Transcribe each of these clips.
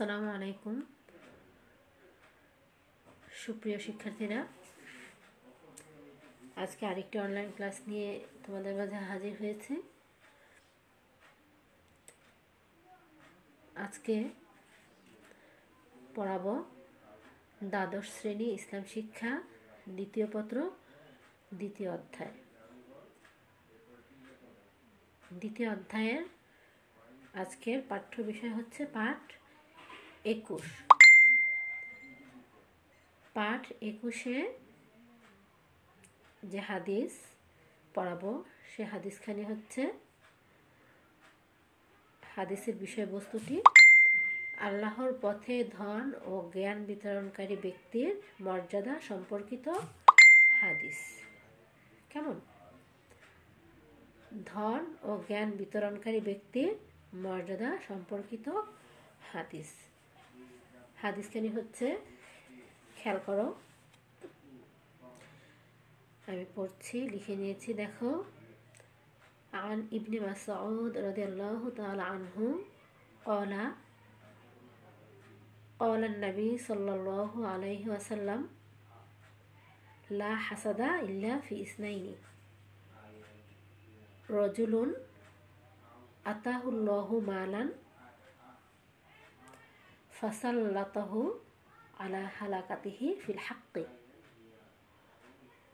আসসালামু আলাইকুম সুপ্রিয় শিক্ষার্থীরা আজকে আরেকটি অনলাইন ক্লাস নিয়ে তোমাদের মাঝে হাজির হয়েছে আজকে পড়াব দ্বাদশ শ্রেণী ইসলাম শিক্ষা দ্বিতীয় পত্র দ্বিতীয় অধ্যায় দ্বিতীয় অধ্যায়ের আজকের পাঠ্য বিষয় হচ্ছে পাঠ একুশ পাঠ একুশে যে হাদিস পড়াবো সে হাদিসখানি হচ্ছে হাদিসের বিষয়বস্তুটি আল্লাহর পথে ধন ও জ্ঞান বিতরণকারী ব্যক্তির মর্যাদা সম্পর্কিত হাদিস কেমন ধন ও জ্ঞান বিতরণকারী ব্যক্তির মর্যাদা সম্পর্কিত হাদিস হাদিস্তানি হচ্ছে খেয়াল করো আমি পড়ছি লিখে নিয়েছি দেখো আন ইবনে মাসুদ রাদিয়াল্লাহু তাআলা আনহু ক্বালা ক্বালা আন-নবী সাল্লাল্লাহু আলাইহি ওয়াসাল্লাম লা হাসাদা ইল্লা ফি ইসনাইনি রাজুলুন আতাহুল্লাহু মালান ফাসাল্লাতাহু আলা হালাকাতিহি ফিল হাক্কি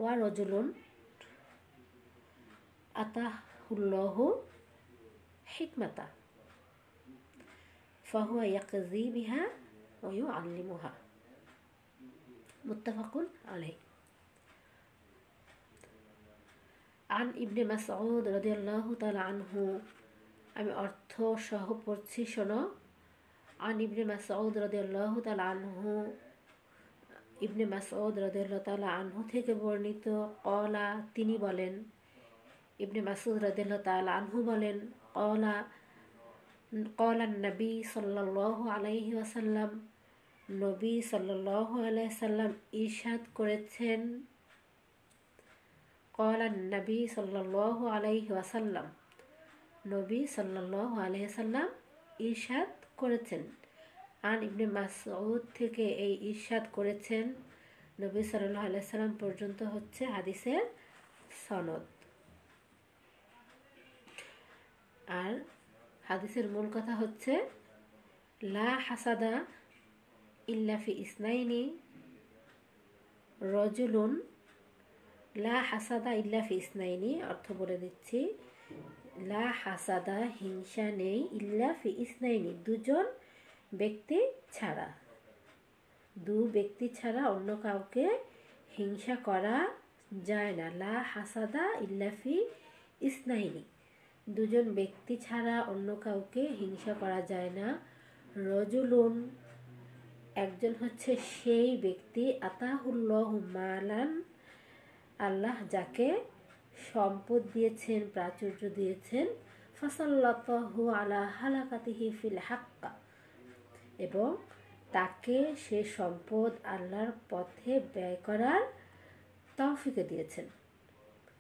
ওয়া রজুলুন আতাহুল্লহ হিকমাতা ফাহুয়া ইয়াকজি বিহা ওয়ু আল্লিমুহা মুত্তাফাকুন আলাইহি আন ইবনে মাসউদ রাদিয়াল্লাহু তাআলা আনহু আমি অর্থ সহ পড়ছি শোনো عن ابن مسعود رضي الله تعالى عنه ইবনে মাসউদ রাদিয়াল্লাহু তাআলা আনহু থেকে বর্ণিত কলা তিনি বলেন ইবনে মাসউদ রাদিয়াল্লাহু তাআলা আনহু বলেন কলা কলা নবী সাল্লাল্লাহু আলাইহি ওয়াসাল্লাম নবী সাল্লাল্লাহু আলাইহি সাল্লাম ইরশাদ করেছেন কলা নবী সাল্লাল্লাহু আলাইহি ওয়াসাল্লাম নবী সাল্লাল্লাহু আলাইহি সাল্লাম ইরশাদ করেছেন আন ইবনে মাসউদ থেকে এই ইরশাদ করেছেন নবী সাল্লাহ আলাইসাল্লাম পর্যন্ত হচ্ছে হাদিসের সনদ আর হাদিসের মূল কথা হচ্ছে লা হাসাদা ইল্লাফি ইসনাইনি রজুলুন লা হাসাদা ইল্লাফি ইসনাইনি অর্থ বলে দিচ্ছি লা হাসাদা হিংসা নেই ইল্লা ফি ইসনাইনি দুজন ব্যক্তি ছাড়া দু ব্যক্তি ছাড়া অন্য কাউকে হিংসা করা যায় না লা হাসাদা ইল্লা ফি ইসনাইনি দুজন ব্যক্তি ছাড়া অন্য কাউকে হিংসা করা যায় না রজুলুন একজন হচ্ছে সেই ব্যক্তি আতাহুল্লাহ মালান আল্লাহ যাকে সম্পদ দিয়েছেন প্রাচুর্য দিয়েছেন ফাসাল্লাহু আলা হালাকাতিহি ফিল হাক্কা এবং তাকে সে সম্পদ আল্লাহর পথে ব্যয় করার তৌফিকে দিয়েছেন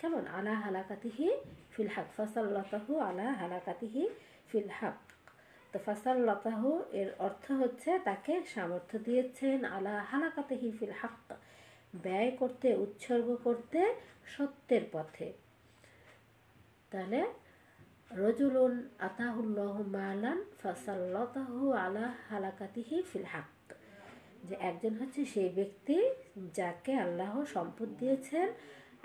কেমন আলা হালাকাতিহি ফিল হাক ফাসাল্লাহু আলা হালাকাতিহি ফিল হাক তো ফাসাল্লাহু এর অর্থ হচ্ছে তাকে সামর্থ্য দিয়েছেন আলা হালাকাতিহি ফিল হাক্কা ব্যয় করতে উৎসর্গ করতে সত্যের পথে তাহলে রজুলুন আতাহুল্লাহ মালান ফাসাল্লাতাহু আলা হালাকাতিহি ফিল হাক যে একজন হচ্ছে সেই ব্যক্তি যাকে আল্লাহ সম্পদ দিয়েছেন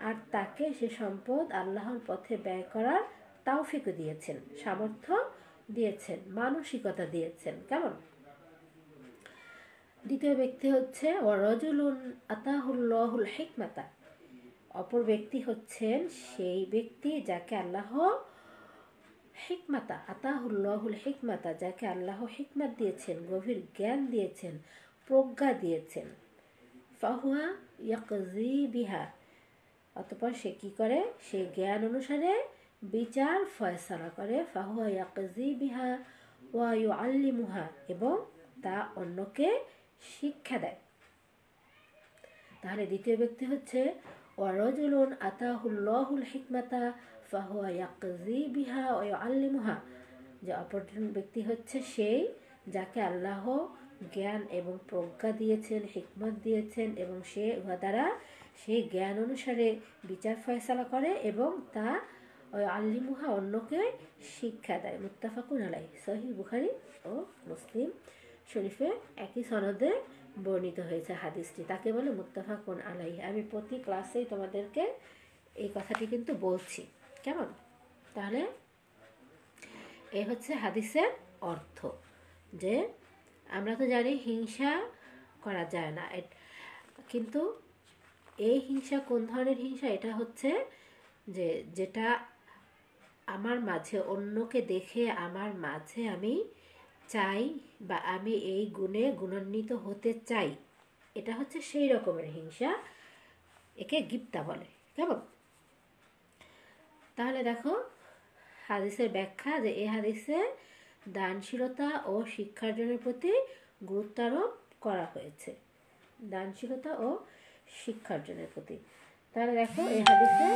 আর তাকে সে সম্পদ আল্লাহর পথে ব্যয় করার তাওফিকও দিয়েছেন সামর্থ্য দিয়েছেন মানসিকতা দিয়েছেন কেমন দ্বিতীয় ব্যক্তি হচ্ছে ওরজুলুন আতাহুল্লাহুল হিকমাতা অপর ব্যক্তি হচ্ছেন সেই ব্যক্তি যাকে আল্লাহ হিকমাতা আতাহুল্লাহুল হিকমাতা যাকে আল্লাহ হিকমাত দিয়েছেন গভীর জ্ঞান দিয়েছেন প্রজ্ঞা দিয়েছেন ফাহুয়া ইয়াকজি বিহা অতপর সে কি করে সে জ্ঞান অনুসারে বিচার ফয়সালা করে ফাহুয়া ইয়াকজি বিহা ওয়া ইউ আল্লিমুহা এবং তা অন্যকে শিক্ষা দেয় তাহলে দ্বিতীয় ব্যক্তি হচ্ছে ওয়ারজুলুন আতাহুল্লাহুল হিকমাতা ফাহুয়া ইয়াকজি বিহা ও আল্লিমুহা যে অপর ব্যক্তি হচ্ছে সেই যাকে আল্লাহ জ্ঞান এবং প্রজ্ঞা দিয়েছেন হিকমত দিয়েছেন এবং সে উহা দ্বারা সেই জ্ঞান অনুসারে বিচার ফয়সালা করে এবং তা ওই আল্লিমুহা অন্যকে শিক্ষা দেয় মুত্তাফাকুন আলাই সহি বুখারি ও মুসলিম শরীফে একই সনদে বর্ণিত হয়েছে হাদিসটি তাকে বলে কোন আলাই আমি প্রতি ক্লাসেই তোমাদেরকে এই কথাটি কিন্তু বলছি কেমন তাহলে এ হচ্ছে হাদিসের অর্থ যে আমরা তো জানি হিংসা করা যায় না কিন্তু এই হিংসা কোন ধরনের হিংসা এটা হচ্ছে যে যেটা আমার মাঝে অন্যকে দেখে আমার মাঝে আমি চাই বা আমি এই গুণে গুণান্বিত হতে চাই এটা হচ্ছে সেই রকমের হিংসা একে গিপ্তা বলে কেমন তাহলে দেখো হাদিসের ব্যাখ্যা যে এ হাদিসে দানশীলতা ও শিক্ষার্জনের প্রতি গুরুত্বারোপ করা হয়েছে দানশীলতা ও শিক্ষার্জনের প্রতি তাহলে দেখো এ হাদিসে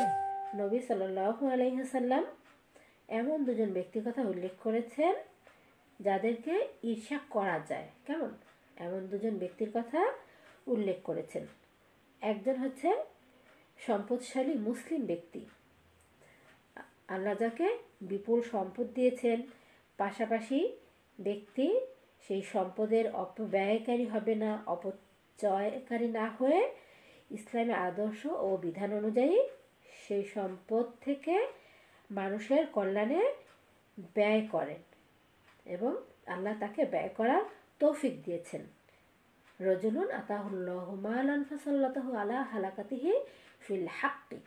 নবী সাল্লাহ আলহিহাসাল্লাম এমন দুজন ব্যক্তির কথা উল্লেখ করেছেন যাদেরকে ঈর্ষা করা যায় কেমন এমন দুজন ব্যক্তির কথা উল্লেখ করেছেন একজন হচ্ছে সম্পদশালী মুসলিম ব্যক্তি আল্লাজাকে বিপুল সম্পদ দিয়েছেন পাশাপাশি ব্যক্তি সেই সম্পদের অপব্যয়কারী হবে না অপচয়কারী না হয়ে ইসলামের আদর্শ ও বিধান অনুযায়ী সেই সম্পদ থেকে মানুষের কল্যাণে ব্যয় করেন এবং আল্লাহ তাকে ব্যয় করার তৌফিক দিয়েছেন রজলুন আতাহুল্লাহ মালান ফাসাল্লাহ আলা হালাকাতিহি ফিল হাক্কি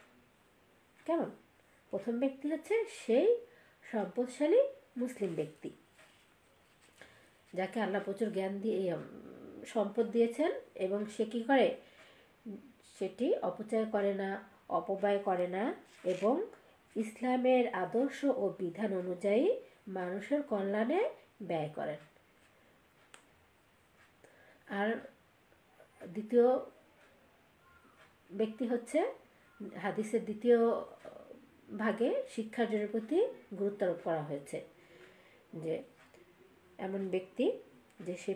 কেমন প্রথম ব্যক্তি হচ্ছে সেই সম্পদশালী মুসলিম ব্যক্তি যাকে আল্লাহ প্রচুর জ্ঞান দিয়ে সম্পদ দিয়েছেন এবং সে কী করে সেটি অপচয় করে না অপব্যয় করে না এবং ইসলামের আদর্শ ও বিধান অনুযায়ী মানুষের কল্যাণে ব্যয় করেন আর দ্বিতীয় ব্যক্তি হচ্ছে হাদিসের দ্বিতীয় ভাগে শিক্ষার জন্য প্রতি গুরুত্ব আরোপ করা হয়েছে যে এমন ব্যক্তি যে সে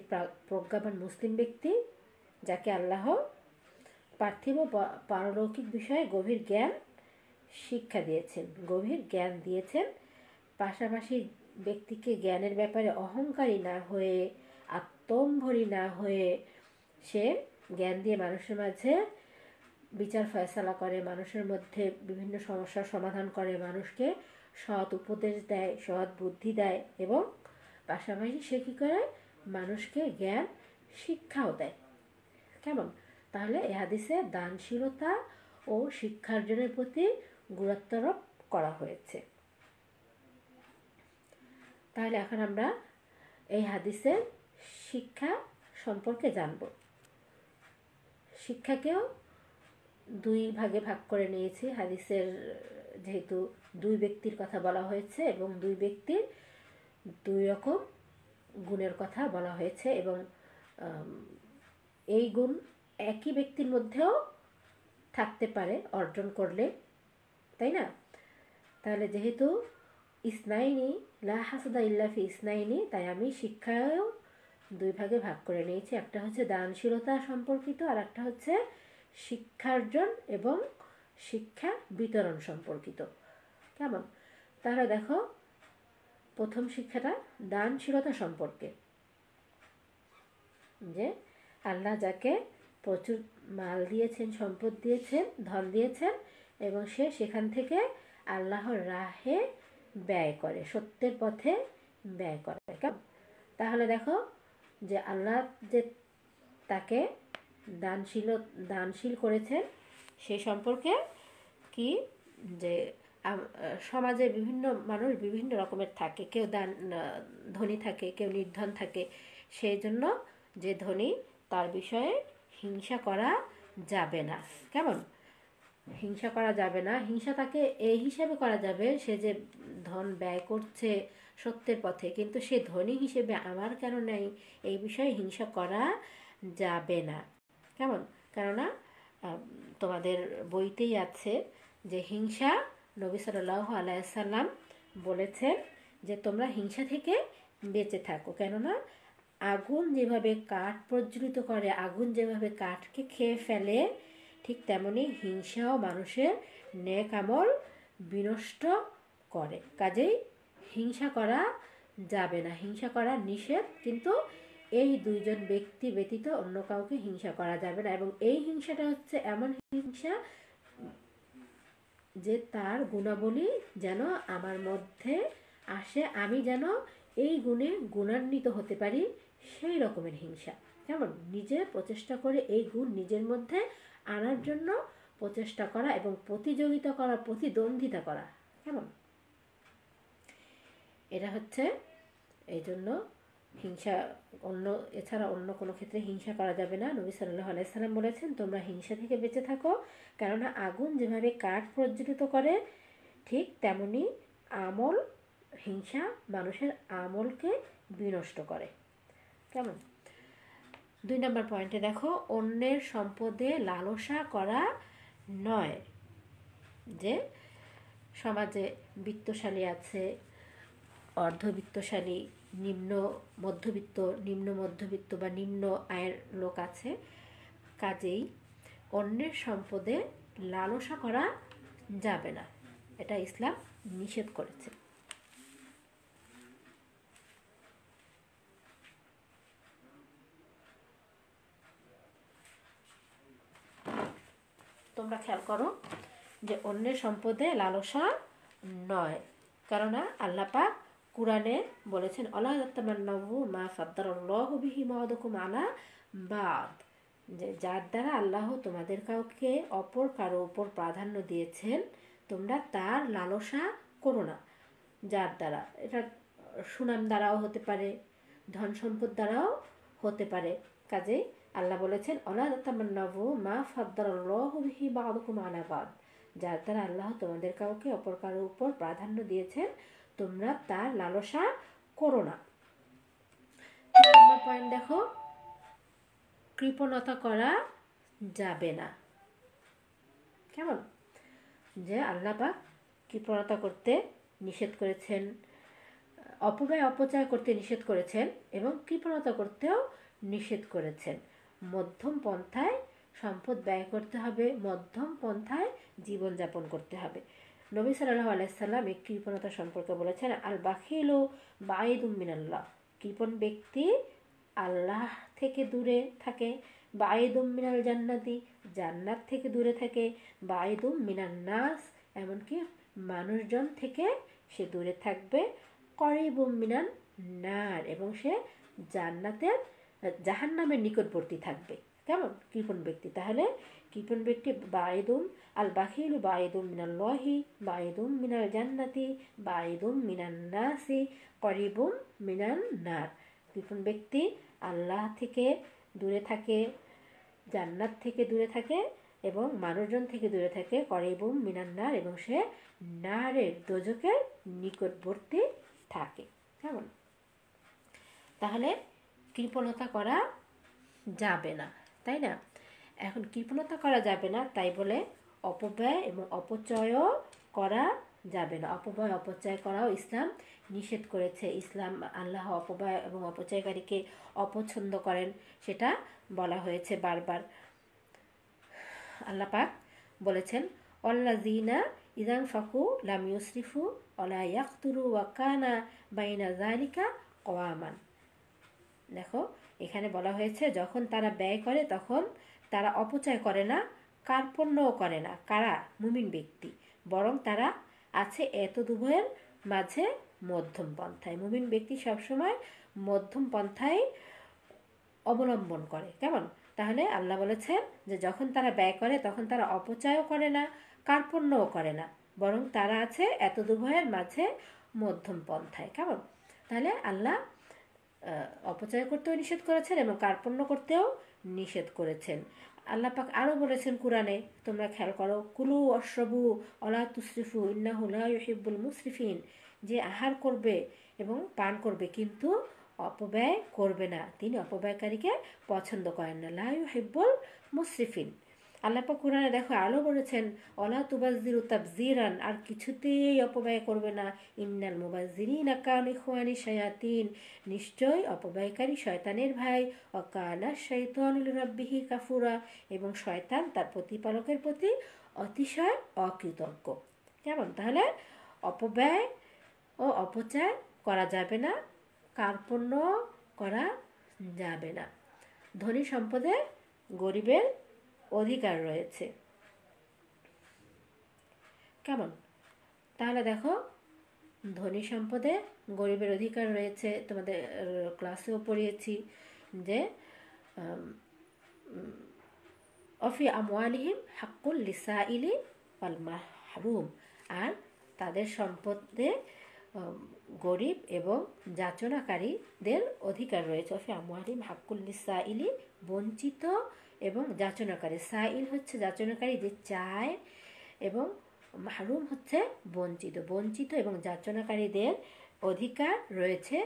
প্রজ্ঞাবান মুসলিম ব্যক্তি যাকে আল্লাহ পার্থিব পারলৌকিক বিষয়ে গভীর জ্ঞান শিক্ষা দিয়েছেন গভীর জ্ঞান দিয়েছেন পাশাপাশি ব্যক্তিকে জ্ঞানের ব্যাপারে অহংকারী না হয়ে আত্মম্ভরী না হয়ে সে জ্ঞান দিয়ে মানুষের মাঝে বিচার ফয়সালা করে মানুষের মধ্যে বিভিন্ন সমস্যার সমাধান করে মানুষকে সৎ উপদেশ দেয় সৎ বুদ্ধি দেয় এবং পাশাপাশি সে কী করে মানুষকে জ্ঞান শিক্ষাও দেয় কেমন তাহলে এ হাদিসে দানশীলতা ও শিক্ষার্জনের প্রতি গুরুত্বারোপ করা হয়েছে তাহলে এখন আমরা এই হাদিসের শিক্ষা সম্পর্কে জানব শিক্ষাকেও দুই ভাগে ভাগ করে নিয়েছি হাদিসের যেহেতু দুই ব্যক্তির কথা বলা হয়েছে এবং দুই ব্যক্তির দুই রকম গুণের কথা বলা হয়েছে এবং এই গুণ একই ব্যক্তির মধ্যেও থাকতে পারে অর্জন করলে তাই না তাহলে যেহেতু ইসনাইনি লা হাসদা ইল্লা ফি ইসনাইনি তাই আমি শিক্ষায়ও দুই ভাগে ভাগ করে নিয়েছি একটা হচ্ছে দানশীলতা সম্পর্কিত আর একটা হচ্ছে শিক্ষার্জন এবং শিক্ষা বিতরণ সম্পর্কিত কেমন তাহলে দেখো প্রথম শিক্ষাটা দানশীলতা সম্পর্কে যে আল্লাহ যাকে প্রচুর মাল দিয়েছেন সম্পদ দিয়েছেন ধন দিয়েছেন এবং সে সেখান থেকে আল্লাহর রাহে ব্যয় করে সত্যের পথে ব্যয় করে কেমন তাহলে দেখো যে আল্লাহ যে তাকে দানশীল দানশীল করেছেন সে সম্পর্কে কি যে সমাজে বিভিন্ন মানুষ বিভিন্ন রকমের থাকে কেউ দান ধনী থাকে কেউ নির্ধন থাকে সেই জন্য যে ধনী তার বিষয়ে হিংসা করা যাবে না কেমন হিংসা করা যাবে না হিংসা তাকে এই হিসাবে করা যাবে সে যে ধন ব্যয় করছে সত্যের পথে কিন্তু সে ধনী হিসেবে আমার কেন নেই এই বিষয়ে হিংসা করা যাবে না কেমন কেননা তোমাদের বইতেই আছে যে হিংসা নবী সাল্লাহ আলাইসাল্লাম বলেছেন যে তোমরা হিংসা থেকে বেঁচে থাকো কেননা আগুন যেভাবে কাঠ প্রজ্বলিত করে আগুন যেভাবে কাঠকে খেয়ে ফেলে ঠিক তেমনি হিংসাও মানুষের ন্যাক আমল বিনষ্ট করে কাজেই হিংসা করা যাবে না হিংসা করা নিষেধ কিন্তু এই দুইজন ব্যক্তি ব্যতীত অন্য কাউকে হিংসা করা যাবে না এবং এই হিংসাটা হচ্ছে এমন হিংসা যে তার গুণাবলী যেন আমার মধ্যে আসে আমি যেন এই গুণে গুণান্বিত হতে পারি সেই রকমের হিংসা কেমন নিজে প্রচেষ্টা করে এই গুণ নিজের মধ্যে আনার জন্য প্রচেষ্টা করা এবং প্রতিযোগিতা করা প্রতিদ্বন্দ্বিতা করা কেমন এটা হচ্ছে এই জন্য হিংসা অন্য এছাড়া অন্য কোনো ক্ষেত্রে হিংসা করা যাবে না নবী সাল্লাহ আলাইসাল্লাম বলেছেন তোমরা হিংসা থেকে বেঁচে থাকো কেননা আগুন যেভাবে কাঠ প্রজ্বলিত করে ঠিক তেমনি আমল হিংসা মানুষের আমলকে বিনষ্ট করে কেমন দুই নম্বর পয়েন্টে দেখো অন্যের সম্পদে লালসা করা নয় যে সমাজে বিত্তশালী আছে অর্ধবিত্তশালী নিম্ন মধ্যবিত্ত নিম্ন মধ্যবিত্ত বা নিম্ন আয়ের লোক আছে কাজেই অন্যের সম্পদে লালসা করা যাবে না এটা ইসলাম নিষেধ করেছে তোমরা খেয়াল করো যে অন্যের সম্পদে লালসা নয় কেননা আল্লাপা কোরআনে বলেছেন আল্লাহ মা ফাদ্দার আল্লাহ বিহি আলা বাদ যে যার দ্বারা আল্লাহ তোমাদের কাউকে অপর কারো ওপর প্রাধান্য দিয়েছেন তোমরা তার লালসা করো না যার দ্বারা এটা সুনাম দ্বারাও হতে পারে ধন সম্পদ দ্বারাও হতে পারে কাজেই আল্লাহ বলেছেন অনাদাতামান্নাভু মা ফাদ্দারাল্লাহু বিহি বা'দুকুম আলা বাদ যার দ্বারা আল্লাহ তোমাদের কাউকে অপর কারো উপর প্রাধান্য দিয়েছেন তোমরা তার লালসা করো না পয়েন্ট দেখো কৃপণতা করা যাবে না কেমন যে আল্লাহ পাক কৃপণতা করতে নিষেধ করেছেন অপব্যয় অপচয় করতে নিষেধ করেছেন এবং কৃপণতা করতেও নিষেধ করেছেন মধ্যম পন্থায় সম্পদ ব্যয় করতে হবে মধ্যম পন্থায় জীবনযাপন করতে হবে নবী সাল্লাহ আলাইসাল্লাম এই কৃপণতা সম্পর্কে বলেছেন আল বাখিল ও বায়দুম মিনাল্লাহ কৃপণ ব্যক্তি আল্লাহ থেকে দূরে থাকে বায়দুম মিনাল জান্নাতি জান্নাত থেকে দূরে থাকে বায়দুম মিনাল নাস এমনকি মানুষজন থেকে সে দূরে থাকবে করেবুম মিনান নার এবং সে জান্নাতের জাহান্নামের নিকটবর্তী থাকবে কেমন কৃপণ ব্যক্তি তাহলে কৃপণ ব্যক্তি বায়েদুম আল বাখিল বায়েদুম লহি বায়েদুম মিনাল জান্নাতি বায়েদুম মিনাল নাসি করিবুম মিনাল নার কৃপণ ব্যক্তি আল্লাহ থেকে দূরে থাকে জান্নাত থেকে দূরে থাকে এবং মানুষজন থেকে দূরে থাকে করিবুম মিনাল নার এবং সে নারের দোজকের নিকটবর্তী থাকে কেমন তাহলে কৃপণতা করা যাবে না তাই না এখন কৃপণতা করা যাবে না তাই বলে অপব্যয় এবং অপচয়ও করা যাবে না অপব্যয় অপচয় করাও ইসলাম নিষেধ করেছে ইসলাম আল্লাহ অপব্যয় এবং অপচয়কারীকে অপছন্দ করেন সেটা বলা হয়েছে বারবার আল্লাপাক বলেছেন অল্লা জিনা ইদাং ফাকু লামিউসরিফু অলা ইয়াকতুরু ওয়াকানা বাইনা জালিকা কওয়ামান দেখো এখানে বলা হয়েছে যখন তারা ব্যয় করে তখন তারা অপচয় করে না কার্পণ্যও করে না কারা মুমিন ব্যক্তি বরং তারা আছে এত দুভয়ের মাঝে মধ্যম পন্থায় মুমিন ব্যক্তি সবসময় মধ্যম পন্থায় অবলম্বন করে কেমন তাহলে আল্লাহ বলেছেন যে যখন তারা ব্যয় করে তখন তারা অপচয়ও করে না কার্পণ্যও করে না বরং তারা আছে এত দুভয়ের মাঝে মধ্যম পন্থায় কেমন তাহলে আল্লাহ অপচয় করতেও নিষেধ করেছেন এবং কার্পণ্য করতেও নিষেধ করেছেন আল্লাহ পাক আরও বলেছেন কোরআনে তোমরা খেয়াল করো কুলু অশ্রবু অলা তুসরিফু ইন্নাহুল্লাহিবুল মুসরিফিন যে আহার করবে এবং পান করবে কিন্তু অপব্যয় করবে না তিনি অপব্যয়কারীকে পছন্দ করেন না লাইউ হিব্বুল আল্লাপা কোরআনে দেখো আলো বলেছেন অলা তুবাজির জিরান আর কিছুতেই অপব্যয় করবে না ইন্নাল মুবাজিরি নাকান ইখওয়ানি শায়াতিন নিশ্চয় অপব্যয়কারী শয়তানের ভাই অকালা শৈতানুল রব্বিহি কাফুরা এবং শয়তান তার প্রতিপালকের প্রতি অতিশয় অকৃতজ্ঞ কেমন তাহলে অপব্যয় ও অপচয় করা যাবে না কার্পণ্য করা যাবে না ধনী সম্পদে গরিবের অধিকার রয়েছে কেমন তাহলে দেখো ধনী সম্পদে গরিবের অধিকার রয়েছে তোমাদের ক্লাসেও পড়িয়েছি যে অফি হাকুল হাক্কুল ইলি পাল মাহরুম আর তাদের সম্পদে গরিব এবং যাচনাকারীদের অধিকার রয়েছে অফি আমওয়ালিম হাক্কুল ইলি বঞ্চিত এবং যাচনাকারী সাইল হচ্ছে যাচনাকারী যে চায় এবং মাহরুম হচ্ছে বঞ্চিত বঞ্চিত এবং যাচনাকারীদের অধিকার রয়েছে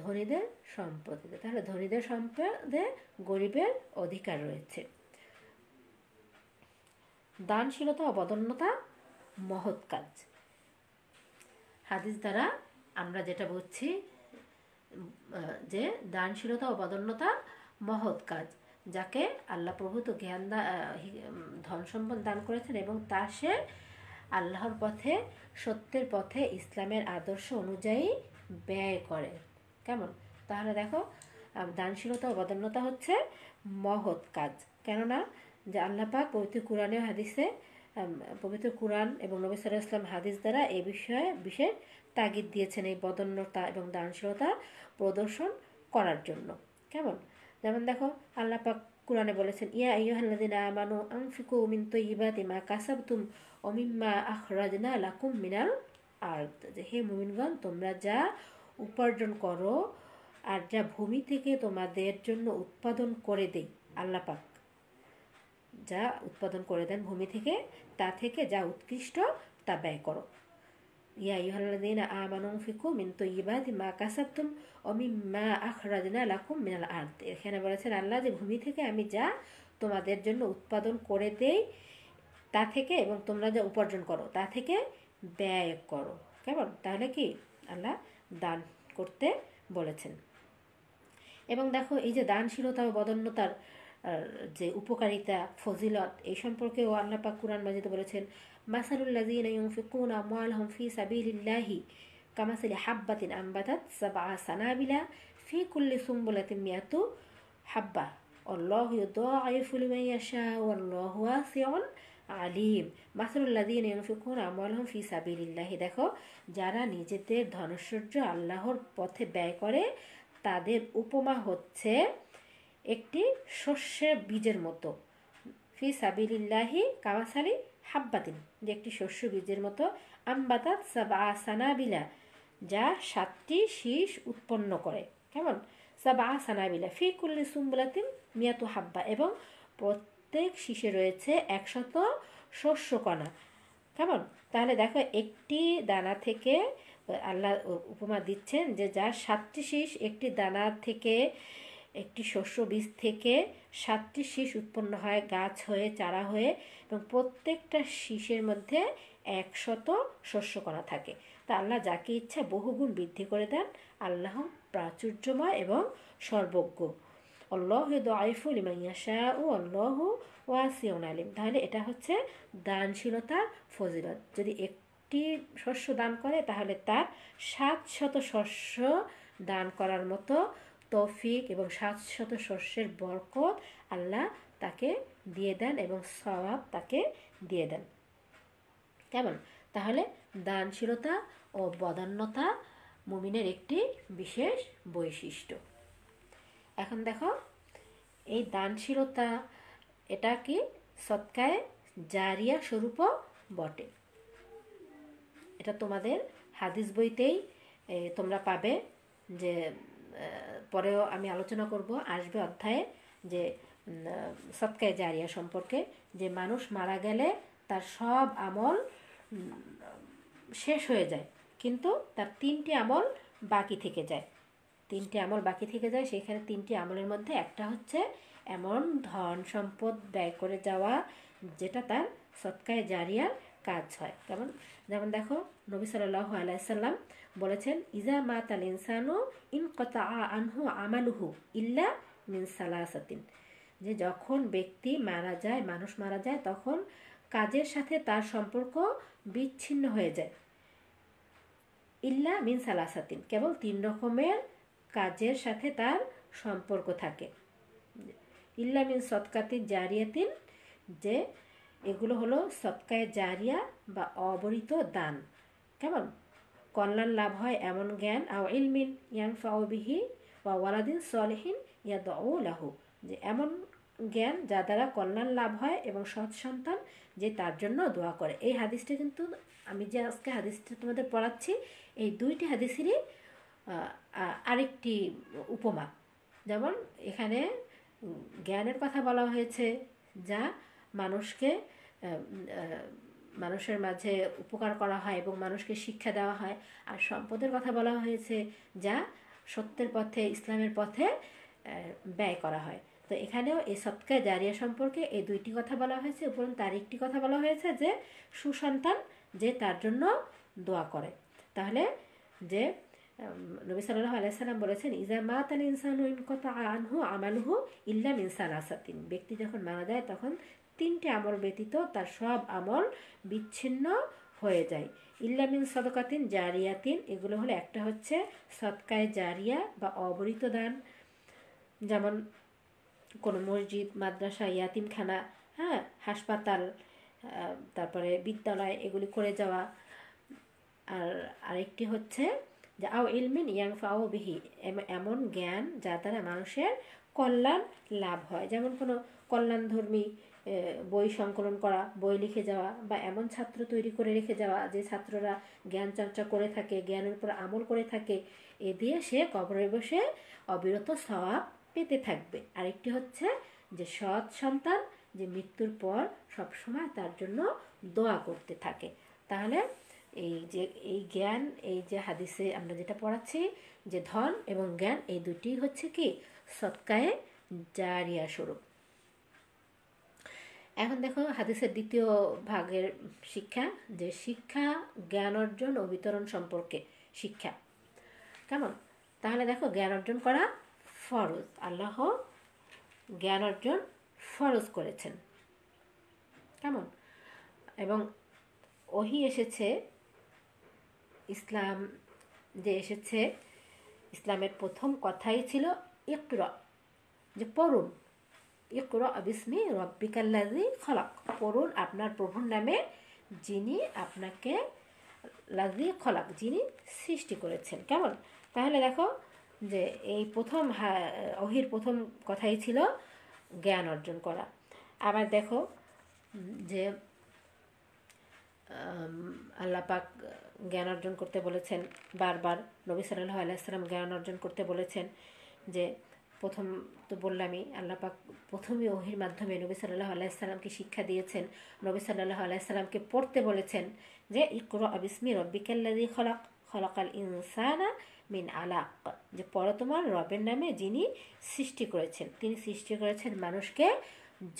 ধনীদের সম্পদে তাহলে ধনীদের সম্পদে গরিবের অধিকার রয়েছে দানশীলতা অবদন্নতা মহৎ কাজ হাদিস দ্বারা আমরা যেটা বুঝছি যে দানশীলতা অবদন্নতা মহৎ কাজ যাকে আল্লাহ প্রভূত জ্ঞান ধন সম্পদ দান করেছেন এবং তা সে আল্লাহর পথে সত্যের পথে ইসলামের আদর্শ অনুযায়ী ব্যয় করে কেমন তাহলে দেখো দানশীলতা ও বদান্যতা হচ্ছে মহৎ কাজ কেননা যে আল্লাপাক পবিত্র কোরআনে হাদিসে পবিত্র কোরআন এবং নবী সাল ইসলাম হাদিস দ্বারা এ বিষয়ে বিশেষ তাগিদ দিয়েছেন এই বদন্যতা এবং দানশীলতা প্রদর্শন করার জন্য কেমন যেমন দেখো আল্লাপাক কোরআনে বলেছেন ইয়া ইয়োহাল্লাদিনা আমানু আনফিকু মিন তৈবাতি মা কাসাবতুম অমিম্মা আখরাজনা লাকুম মিনাল আর যে হে মুমিনগণ তোমরা যা উপার্জন করো আর যা ভূমি থেকে তোমাদের জন্য উৎপাদন করে দেই আল্লাপাক যা উৎপাদন করে দেন ভূমি থেকে তা থেকে যা উৎকৃষ্ট তা ব্যয় করো এখানে বলেছেন আল্লাহ যে ভূমি থেকে আমি যা তোমাদের জন্য উৎপাদন করে দেই তা থেকে এবং তোমরা যা উপার্জন করো তা থেকে ব্যয় করো কেমন তাহলে কি আল্লাহ দান করতে বলেছেন এবং দেখো এই যে দানশীলতা ও বদন্যতার যে উপকারিতা ফজিলত এই সম্পর্কেও পাক কুরআন মাজিদ বলেছেন মাসালুল্লাজিন ইউনফিকুনা আমওয়ালহুম ফি সাবিলিল্লাহি কামাসালি হাব্বাতিন আমবাতাত সাবআ সানাবিলা ফি কুল্লি সুমবুলাতিন মিয়াতু হাব্বা আল্লাহ ইউদাইফু লিমান ইয়াশা ওয়াল্লাহু ওয়াসিউন আলিম মাসরুল্লাদিন ইউনফিকুনা আমলহম ফি সাবিলিল্লাহি দেখো যারা নিজেদের ধনসূর্য আল্লাহর পথে ব্যয় করে তাদের উপমা হচ্ছে একটি শস্যের বীজের মতো ফি সাবিল্লাহি কামাসালি হাব্বাতিন যে একটি শস্য বীজের মতো আম্বাতাত সানাবিলা যা সাতটি শীষ উৎপন্ন করে কেমন সাবা সানাবিলা ফি কুল্লি সুম্বুলাতিন মিয়াতু হাব্বা এবং প্রত্যেক শীষে রয়েছে একশত শস্যকণা কেমন তাহলে দেখো একটি দানা থেকে আল্লাহ উপমা দিচ্ছেন যে যার সাতটি শীষ একটি দানা থেকে একটি শস্য বীজ থেকে সাতটি শীষ উৎপন্ন হয় গাছ হয়ে চারা হয়ে এবং প্রত্যেকটা শীষের মধ্যে একশত শস্য করা থাকে তা আল্লাহ যাকে ইচ্ছা বহুগুণ বৃদ্ধি করে দেন আল্লাহ প্রাচুর্যময় এবং সর্বজ্ঞ অল্লাহ দয়ফুল ইমাইয়াশা ও অল্লাহ ওয়াসিউন আলিম তাহলে এটা হচ্ছে দানশীলতার ফজিলত যদি একটি শস্য দান করে তাহলে তার সাত শত শস্য দান করার মতো তৌফিক এবং সাতশত শস্যের বরকত আল্লাহ তাকে দিয়ে দেন এবং সবাব তাকে দিয়ে দেন কেমন তাহলে দানশীলতা ও বদান্যতা মুমিনের একটি বিশেষ বৈশিষ্ট্য এখন দেখো এই দানশীলতা এটা কি সৎকায় জারিয়া স্বরূপ বটে এটা তোমাদের হাদিস বইতেই তোমরা পাবে যে পরেও আমি আলোচনা করব আসবে অধ্যায়ে যে সৎকায় জারিয়া সম্পর্কে যে মানুষ মারা গেলে তার সব আমল শেষ হয়ে যায় কিন্তু তার তিনটি আমল বাকি থেকে যায় তিনটি আমল বাকি থেকে যায় সেখানে তিনটি আমলের মধ্যে একটা হচ্ছে এমন ধন সম্পদ ব্যয় করে যাওয়া যেটা তার সৎকায় জারিয়ার কাজ হয় কেমন যেমন দেখো নবী সাল্লাহ আলাইসাল্লাম বলেছেন ইজা মাতাল ইনসানু ইন কতা আনহু আমালুহু ইল্লা মিন সালাসাতিন যে যখন ব্যক্তি মারা যায় মানুষ মারা যায় তখন কাজের সাথে তার সম্পর্ক বিচ্ছিন্ন হয়ে যায় ইল্লা মিন সালাসাতিন কেবল তিন রকমের কাজের সাথে তার সম্পর্ক থাকে ইল্লা মিন সৎকাতি জারিয়াতিন যে এগুলো হলো সৎকায় জারিয়া বা অবরিত দান কেমন কল্যাণ লাভ হয় এমন জ্ঞান আও ইলমিন ইয়াং ফাওবিহি বা ওয়ালাদিন সলেহীন ইয়া দৌ লাহু যে এমন জ্ঞান যা দ্বারা কল্যাণ লাভ হয় এবং সৎ সন্তান যে তার জন্য দোয়া করে এই হাদিসটি কিন্তু আমি যে আজকে হাদিসটা তোমাদের পড়াচ্ছি এই দুইটি হাদিসেরই আরেকটি উপমা যেমন এখানে জ্ঞানের কথা বলা হয়েছে যা মানুষকে মানুষের মাঝে উপকার করা হয় এবং মানুষকে শিক্ষা দেওয়া হয় আর সম্পদের কথা বলা হয়েছে যা সত্যের পথে ইসলামের পথে ব্যয় করা হয় তো এখানেও এই সৎকায় জারিয়া সম্পর্কে এই দুইটি কথা বলা হয়েছে উপরন্তু তার একটি কথা বলা হয়েছে যে সুসন্তান যে তার জন্য দোয়া করে তাহলে যে নবী সাল্লাহ আলাইসাল্লাম বলেছেন ইজা মা তাল ইনসান ইনকতা আনহু আমালহু ইল্লাম ইনসান আসাতিন ব্যক্তি যখন মারা যায় তখন তিনটে আমল ব্যতীত তার সব আমল বিচ্ছিন্ন হয়ে যায় ইল্লামিন সদকাতিন জারিয়াতিন এগুলো হলো একটা হচ্ছে সৎকায় জারিয়া বা অবরিত দান যেমন কোনো মসজিদ মাদ্রাসা ইয়াতিমখানা হ্যাঁ হাসপাতাল তারপরে বিদ্যালয় এগুলি করে যাওয়া আর আরেকটি হচ্ছে যে আও ইলমিন ইয়াংফাও বিহি এমন জ্ঞান যা দ্বারা মানুষের কল্যাণ লাভ হয় যেমন কোনো কল্যাণধর্মী বই সংকলন করা বই লিখে যাওয়া বা এমন ছাত্র তৈরি করে রেখে যাওয়া যে ছাত্ররা জ্ঞান চর্চা করে থাকে জ্ঞানের উপর আমল করে থাকে এ দিয়ে সে কবরে বসে অবিরত স্বভাব পেতে থাকবে আরেকটি হচ্ছে যে সৎ সন্তান যে মৃত্যুর পর সবসময় তার জন্য দোয়া করতে থাকে তাহলে এই যে এই জ্ঞান এই যে হাদিসে আমরা যেটা পড়াচ্ছি যে ধন এবং জ্ঞান এই দুটি হচ্ছে কি সৎকায়ে জারিয়া স্বরূপ এখন দেখো হাদিসের দ্বিতীয় ভাগের শিক্ষা যে শিক্ষা জ্ঞান অর্জন ও বিতরণ সম্পর্কে শিক্ষা কেমন তাহলে দেখো জ্ঞান অর্জন করা ফরজ আল্লাহ জ্ঞান অর্জন ফরজ করেছেন কেমন এবং ওহি এসেছে ইসলাম যে এসেছে ইসলামের প্রথম কথাই ছিল একটু যে পড়ুন ইকরা বিসমি রব্বিকাল্লাজি খলাক পড়ুন আপনার প্রভুর নামে যিনি আপনাকে লাজি খলাক যিনি সৃষ্টি করেছেন কেমন তাহলে দেখো যে এই প্রথম অহির প্রথম কথাই ছিল জ্ঞান অর্জন করা আবার দেখো যে আল্লাপাক জ্ঞান অর্জন করতে বলেছেন বারবার নবী সাল্লাহ সাল্লাম জ্ঞান অর্জন করতে বলেছেন যে প্রথম তো বললামই আল্লাপাক প্রথমে ওহির মাধ্যমে নবী সাল্লাহ আলাইসাল্লামকে শিক্ষা দিয়েছেন নবী সাল্লাহ আলাইসাল্লামকে পড়তে বলেছেন যে ইকর আবিসমি রব্বিকাল্লাদি খলাক খলাকাল ইনসানা মিন আলাক যে পর তোমার রবের নামে যিনি সৃষ্টি করেছেন তিনি সৃষ্টি করেছেন মানুষকে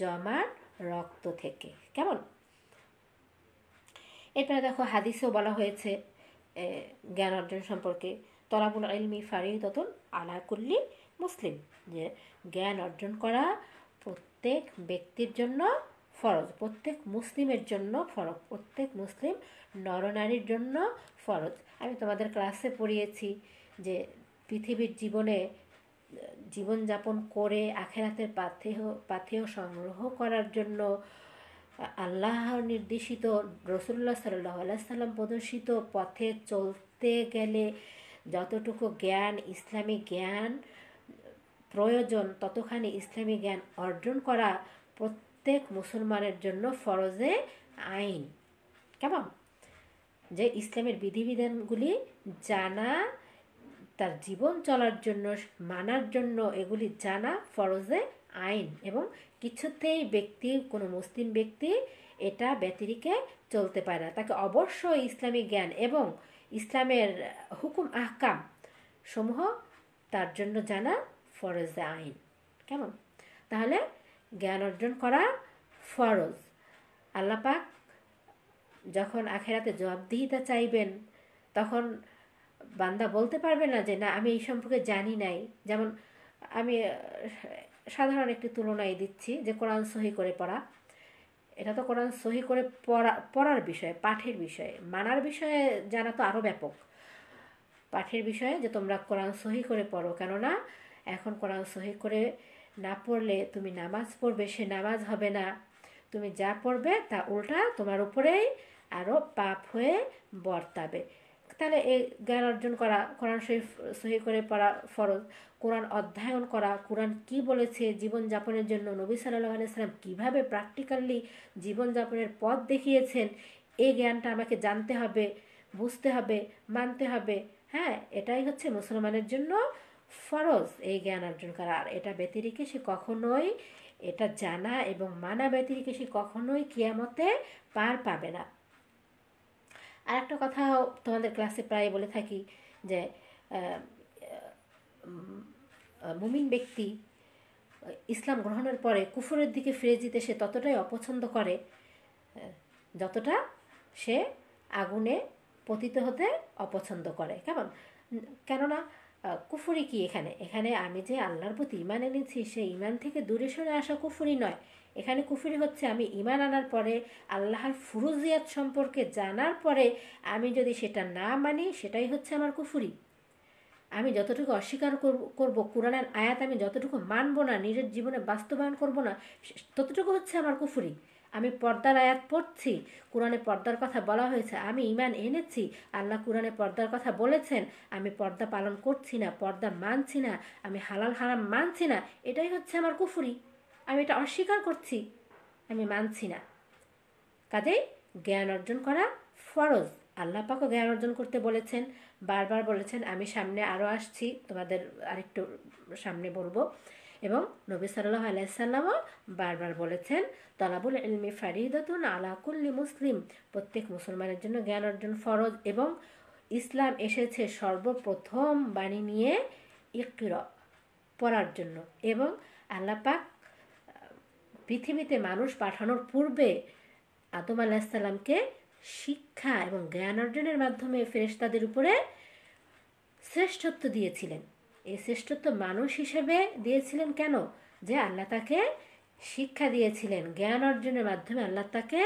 জমার রক্ত থেকে কেমন এরপরে দেখো হাদিসেও বলা হয়েছে জ্ঞান অর্জন সম্পর্কে তলাবুল ইলমি ফারিদতন আলা কুল্লি মুসলিম যে জ্ঞান অর্জন করা প্রত্যেক ব্যক্তির জন্য ফরজ প্রত্যেক মুসলিমের জন্য ফরজ প্রত্যেক মুসলিম নরনারীর জন্য ফরজ আমি তোমাদের ক্লাসে পড়িয়েছি যে পৃথিবীর জীবনে জীবনযাপন করে আখেরাতের পাথেহ পাথেয় সংগ্রহ করার জন্য আল্লাহ নির্দেশিত রসুল্লাহ সাল্লাহ আল্লাহ সাল্লাম প্রদর্শিত পথে চলতে গেলে যতটুকু জ্ঞান ইসলামী জ্ঞান প্রয়োজন ততখানি ইসলামী জ্ঞান অর্জন করা প্রত্যেক মুসলমানের জন্য ফরজে আইন কেমন যে ইসলামের বিধিবিধানগুলি জানা তার জীবন চলার জন্য মানার জন্য এগুলি জানা ফরজে আইন এবং কিছুতেই ব্যক্তি কোনো মুসলিম ব্যক্তি এটা ব্যতিরিকে চলতে পারে না তাকে অবশ্যই ইসলামী জ্ঞান এবং ইসলামের হুকুম আহকাম সমূহ তার জন্য জানা ফরজ আইন কেমন তাহলে জ্ঞান অর্জন করা ফরজ আল্লাপাক যখন আখেরাতে জবাবদিহিতা চাইবেন তখন বান্দা বলতে পারবে না যে না আমি এই সম্পর্কে জানি নাই যেমন আমি সাধারণ একটি তুলনায় দিচ্ছি যে কোরআন সহি করে পড়া এটা তো কোরআন সহি করে পড়া পড়ার বিষয়ে পাঠের বিষয়ে মানার বিষয়ে জানা তো আরও ব্যাপক পাঠের বিষয়ে যে তোমরা কোরআন সহি করে পড়ো কেননা এখন কোরআন সহি করে না পড়লে তুমি নামাজ পড়বে সে নামাজ হবে না তুমি যা পড়বে তা উল্টা তোমার উপরেই আরও পাপ হয়ে বর্তাবে তাহলে এই জ্ঞান অর্জন করা কোরআন শরীফ সহি করে পড়া ফরজ কোরআন অধ্যয়ন করা কোরআন কি বলেছে জীবনযাপনের জন্য নবী সাল্লাহ আলাইসাল্লাম কীভাবে প্র্যাকটিক্যালি জীবনযাপনের পথ দেখিয়েছেন এই জ্ঞানটা আমাকে জানতে হবে বুঝতে হবে মানতে হবে হ্যাঁ এটাই হচ্ছে মুসলমানের জন্য ফরজ এই জ্ঞান অর্জন করা আর এটা ব্যতিরিকে সে কখনোই এটা জানা এবং মানা ব্যতিরিকে সে কখনোই কিয়ামতে পার পাবে না আর একটা কথা তোমাদের ক্লাসে প্রায় বলে থাকি যে মুমিন ব্যক্তি ইসলাম গ্রহণের পরে কুফরের দিকে ফিরে যেতে সে ততটাই অপছন্দ করে যতটা সে আগুনে পতিত হতে অপছন্দ করে কেমন কেননা কুফুরি কি এখানে এখানে আমি যে আল্লাহর প্রতি ইমান এনেছি সেই ইমান থেকে দূরে সরে আসা কুফুরি নয় এখানে কুফুরি হচ্ছে আমি ইমান আনার পরে আল্লাহর ফুরুজিয়াত সম্পর্কে জানার পরে আমি যদি সেটা না মানি সেটাই হচ্ছে আমার কুফুরি আমি যতটুকু অস্বীকার করব কোরআনের আয়াত আমি যতটুকু মানব না নিজের জীবনে বাস্তবায়ন করব না ততটুকু হচ্ছে আমার কুফুরি আমি পর্দার আয়াত পড়ছি কোরআনে পর্দার কথা বলা হয়েছে আমি ইমান এনেছি আল্লাহ কোরআনে পর্দার কথা বলেছেন আমি পর্দা পালন করছি না পর্দা মানছি না আমি হালাল হারাম মানছি না এটাই হচ্ছে আমার কুফুরি আমি এটা অস্বীকার করছি আমি মানছি না কাজেই জ্ঞান অর্জন করা ফরজ আল্লাহ পাকে জ্ঞান অর্জন করতে বলেছেন বারবার বলেছেন আমি সামনে আরও আসছি তোমাদের আরেকটু সামনে বলবো এবং নবী সাল্লাহ আলাইসাল্লামও বারবার বলেছেন তালাবুল ইলমি ফারিদাতুন আলাকুল্লি মুসলিম প্রত্যেক মুসলমানের জন্য জ্ঞান অর্জন ফরজ এবং ইসলাম এসেছে সর্বপ্রথম বাণী নিয়ে ইকির পড়ার জন্য এবং আল্লাপাক পৃথিবীতে মানুষ পাঠানোর পূর্বে আদম আলাহিসাল্লামকে শিক্ষা এবং জ্ঞান অর্জনের মাধ্যমে ফেরেশতাদের উপরে শ্রেষ্ঠত্ব দিয়েছিলেন এই শ্রেষ্ঠত্ব মানুষ হিসেবে দিয়েছিলেন কেন যে আল্লাহ তাকে শিক্ষা দিয়েছিলেন জ্ঞান অর্জনের মাধ্যমে আল্লাহ তাকে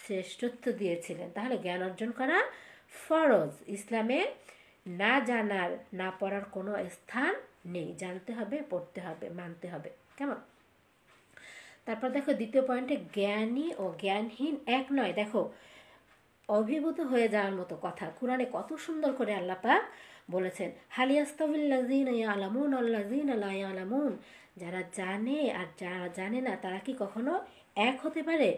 শ্রেষ্ঠত্ব দিয়েছিলেন তাহলে জ্ঞান অর্জন করা ফরজ ইসলামে না জানার না পড়ার কোনো স্থান নেই জানতে হবে পড়তে হবে মানতে হবে কেমন তারপর দেখো দ্বিতীয় পয়েন্টে জ্ঞানী ও জ্ঞানহীন এক নয় দেখো অভিভূত হয়ে যাওয়ার মতো কথা কোরআনে কত সুন্দর করে আল্লাপাক বলেছেন হালিয়াস্তবিল্লাজিন আলামুন আলামুন যারা জানে আর যারা জানে না তারা কি কখনো এক হতে পারে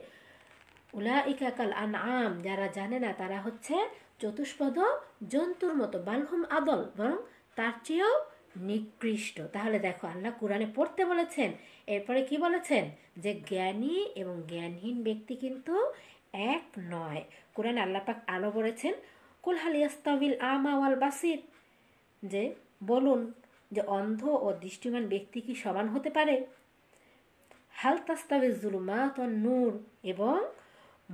উলা ইকাকাল আন আম যারা জানে না তারা হচ্ছে চতুষ্পদ জন্তুর মতো বালহুম আদল বরং তার চেয়েও নিকৃষ্ট তাহলে দেখো আল্লাহ কোরআনে পড়তে বলেছেন এরপরে কি বলেছেন যে জ্ঞানী এবং জ্ঞানহীন ব্যক্তি কিন্তু এক নয় কোরআন আল্লাপাক আলো বলেছেন কুলহালিয়াস্তাবিল হালিয়াস্তাবিল আমা ওয়াল বাসির যে বলুন যে অন্ধ ও দৃষ্টিমান ব্যক্তি কি সমান হতে পারে হাল তাস্তাবে জুলুমাত নূর এবং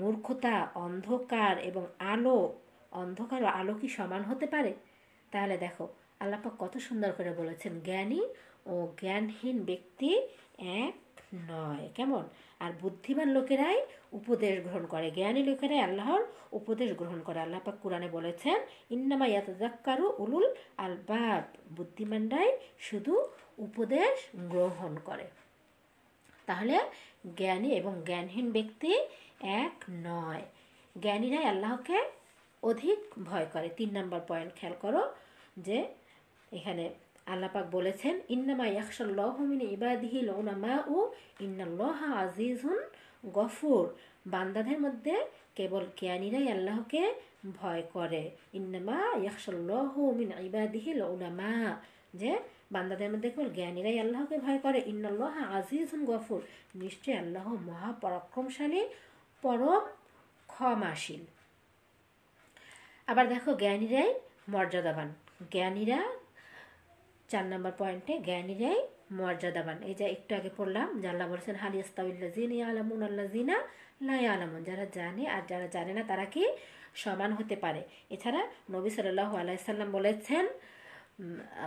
মূর্খতা অন্ধকার এবং আলো অন্ধকার ও আলো কি সমান হতে পারে তাহলে দেখো আল্লাপা কত সুন্দর করে বলেছেন জ্ঞানী ও জ্ঞানহীন ব্যক্তি এক নয় কেমন আর বুদ্ধিমান লোকেরাই উপদেশ গ্রহণ করে জ্ঞানী লোকেরাই আল্লাহর উপদেশ গ্রহণ করে আল্লাহ পাক কোরআনে বলেছেন ইন্নামা ইয়াতাজাক্কারু উলুল আলবাব বুদ্ধিমানরাই শুধু উপদেশ গ্রহণ করে তাহলে জ্ঞানী এবং জ্ঞানহীন ব্যক্তি এক নয় জ্ঞানীরাই আল্লাহকে অধিক ভয় করে তিন নম্বর পয়েন্ট খেয়াল করো যে এখানে আল্লাপাক বলেছেন ইন্নামা ইয়াকশাল্লাহমিন ইবাদিহিল ওলামা ও ইন্নাল্লাহ হুন গফুর বান্দাদের মধ্যে কেবল জ্ঞানীরাই আল্লাহকে ভয় করে ইন্নামা ইয়াকশাল্লাহ মিন ইবাদিহিল ওলামা যে বান্দাদের মধ্যে কেবল জ্ঞানীরাই আল্লাহকে ভয় করে ইন্নাল্লাহ হুন গফুর নিশ্চয়ই আল্লাহ মহাপরাক্রমশালী পরম ক্ষমাশীল আবার দেখো জ্ঞানীরাই মর্যাদাবান জ্ঞানীরা চার নম্বর পয়েন্টে জ্ঞানীরাই মর্যাদাবান এই যে একটু আগে পড়লাম যারা বলেছেন হালিয়াস্তাউল্লা জিনি আলমুন আল্লাহ জিনা লাই আলামুন যারা জানে আর যারা জানে না তারা কি সমান হতে পারে এছাড়া নবী সাল্লাহ আলাইসাল্লাম বলেছেন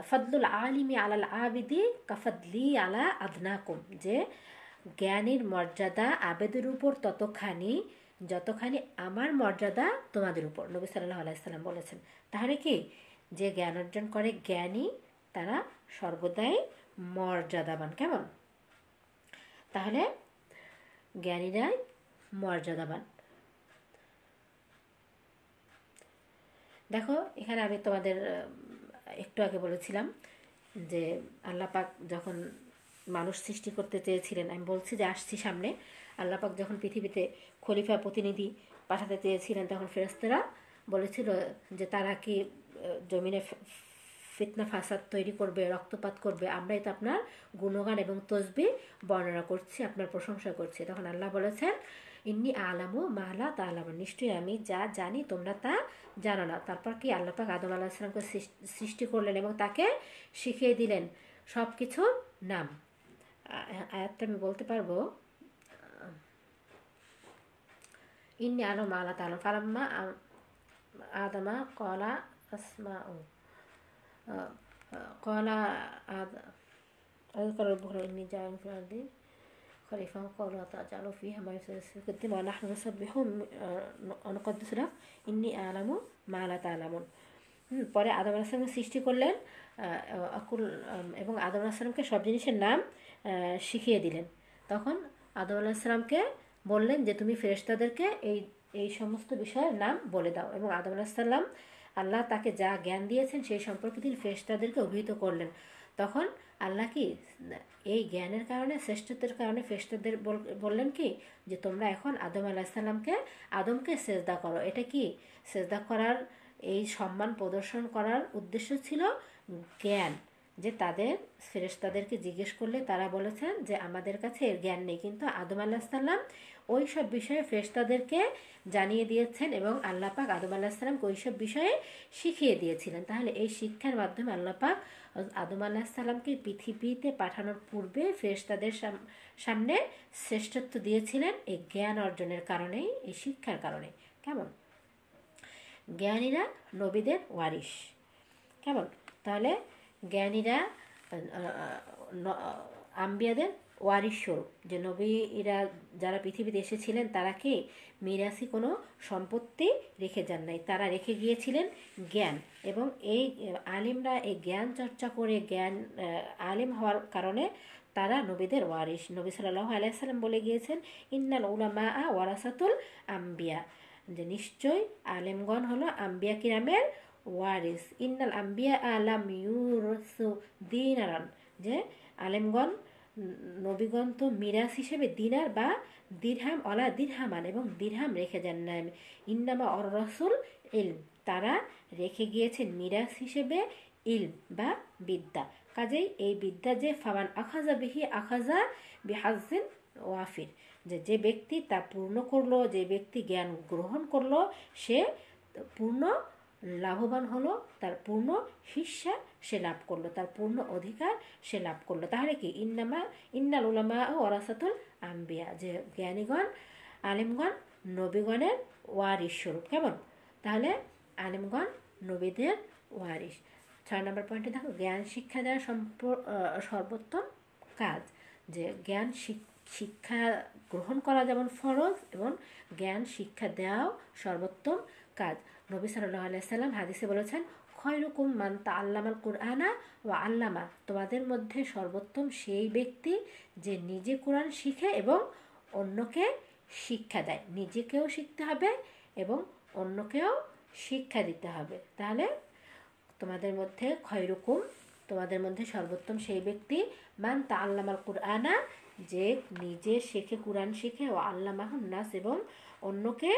ফদলুল আলিমি আলাল আবিদি কফদলি আলা আদনাকুম যে জ্ঞানীর মর্যাদা আবেদের উপর ততখানি যতখানি আমার মর্যাদা তোমাদের উপর নবী সাল্লাহ আলাইসাল্লাম বলেছেন তাহলে কি যে জ্ঞান অর্জন করে জ্ঞানী তারা সর্বদাই মর্যাদাবান কেমন তাহলে জ্ঞানীরাই মর্যাদাবান দেখো এখানে আমি তোমাদের একটু আগে বলেছিলাম যে আল্লাপাক যখন মানুষ সৃষ্টি করতে চেয়েছিলেন আমি বলছি যে আসছি সামনে আল্লাপাক যখন পৃথিবীতে খলিফা প্রতিনিধি পাঠাতে চেয়েছিলেন তখন ফেরস্তেরা বলেছিল যে তারা কি জমিনে ফিতনা ফাসাদ তৈরি করবে রক্তপাত করবে আমরাই তো আপনার গুণগান এবং তসবি বর্ণনা করছি আপনার প্রশংসা করছি তখন আল্লাহ বলেছেন ইন্নি আলামু মালা তা আলাম নিশ্চয়ই আমি যা জানি তোমরা তা জানো না তারপর কি আল্লাহ পাক আদম আল্লাহ ইসলামকে সৃষ্টি করলেন এবং তাকে শিখিয়ে দিলেন সব কিছু নাম আয়াতটা আমি বলতে পারবো ইন্নি আলম আল্লাহ তালা ফালাম্মা আদামা কলা আসমা ও قال أذكر البكرة إني جاعل في الأرض خليفة قالوا تجعل فيها ما نسبح ونقدس لك إني أعلم ما لا تعلمون পরে আদম আসলামকে সৃষ্টি করলেন আকুল এবং আদম আসলামকে সব জিনিসের নাম শিখিয়ে দিলেন তখন আদম আলাহিসামকে বললেন যে তুমি ফেরেস্তাদেরকে এই এই সমস্ত বিষয়ের নাম বলে দাও এবং আদম আলাহিসাল্লাম আল্লাহ তাকে যা জ্ঞান দিয়েছেন সেই সম্পর্কে তিনি ফেরেশতাদেরকে অভিহিত করলেন তখন আল্লাহ কি এই জ্ঞানের কারণে শ্রেষ্ঠত্বের কারণে ফেরেশতাদের বললেন কি যে তোমরা এখন আদম আলাহিসাল্লামকে আদমকে সেজদা করো এটা কি সেজদা করার এই সম্মান প্রদর্শন করার উদ্দেশ্য ছিল জ্ঞান যে তাদের ফেরেস্তাদেরকে জিজ্ঞেস করলে তারা বলেছেন যে আমাদের কাছে জ্ঞান নেই কিন্তু আদম আলাহিসাল্লাম ওই সব বিষয়ে ফেরেশতাদেরকে জানিয়ে দিয়েছেন এবং আল্লাপাক আদম আল্লাহ সালাম ওই সব বিষয়ে শিখিয়ে দিয়েছিলেন তাহলে এই শিক্ষার মাধ্যমে আল্লাপাক আদম আল্লাহ সাল্লামকে পৃথিবীতে পাঠানোর পূর্বে ফেরেশতাদের সামনে শ্রেষ্ঠত্ব দিয়েছিলেন এই জ্ঞান অর্জনের কারণেই এই শিক্ষার কারণে কেমন জ্ঞানীরা নবীদের ওয়ারিশ কেমন তাহলে জ্ঞানীরা আম্বিয়াদের ওয়ারিস্বরূপ যে নবী এরা যারা পৃথিবীতে এসেছিলেন তারা কি মিরাসি কোনো সম্পত্তি রেখে যান নাই তারা রেখে গিয়েছিলেন জ্ঞান এবং এই আলিমরা এই জ্ঞান চর্চা করে জ্ঞান আলিম হওয়ার কারণে তারা নবীদের ওয়ারিস নবী সাল্লাহ আলাইসাল্লাম বলে গিয়েছেন ইন্নাল উলামা আ ওয়ারাসাতুল আম্বিয়া যে নিশ্চয় আলেমগণ হলো আম্বিয়া কিরামের ওয়ারিস ইন্নাল আম্বিয়া আলাম ইউরসু দিন যে আলেমগণ নবীগন্ত মিরাজ হিসেবে দিনার বা দিরহাম অলা দিরহামান এবং দিরহাম রেখে যান নাম ইন্নামা অর রসুল ইলম তারা রেখে গিয়েছেন মিরাজ হিসেবে ইলম বা বিদ্যা কাজেই এই বিদ্যা যে ফাওয়ান আখাজা বিহি আখাজা বিহাজিন ওয়াফির যে যে ব্যক্তি তা পূর্ণ করলো যে ব্যক্তি জ্ঞান গ্রহণ করলো সে পূর্ণ লাভবান হলো তার পূর্ণ হিস্সা সে লাভ করলো তার পূর্ণ অধিকার সে লাভ করলো তাহলে কি ইন্নামা ইন্নাল উলামা ও অরাসাতুল আম্বিয়া যে জ্ঞানীগণ আলিমগণ নবীগণের ওয়ারিস স্বরূপ কেমন তাহলে আলিমগণ নবীদের ওয়ারিস ছয় নম্বর পয়েন্টে দেখো জ্ঞান শিক্ষা দেওয়া সম্প সর্বোত্তম কাজ যে জ্ঞান শিক্ষা গ্রহণ করা যেমন ফরজ এবং জ্ঞান শিক্ষা দেওয়াও সর্বোত্তম কাজ নবী সাল্লাহ আলাইসাল্লাম হাদিসে বলেছেন খয়রকুম মান্তা আল্লামাল কুরআনা ও আল্লামা তোমাদের মধ্যে সর্বোত্তম সেই ব্যক্তি যে নিজে কোরআন শিখে এবং অন্যকে শিক্ষা দেয় নিজেকেও শিখতে হবে এবং অন্যকেও শিক্ষা দিতে হবে তাহলে তোমাদের মধ্যে খয়রকুম তোমাদের মধ্যে সর্বোত্তম সেই ব্যক্তি মান্তা তা আল্লামাল কুরআনা যে নিজে শেখে কোরআন শিখে ও আল্লামাহ নাস এবং অন্যকে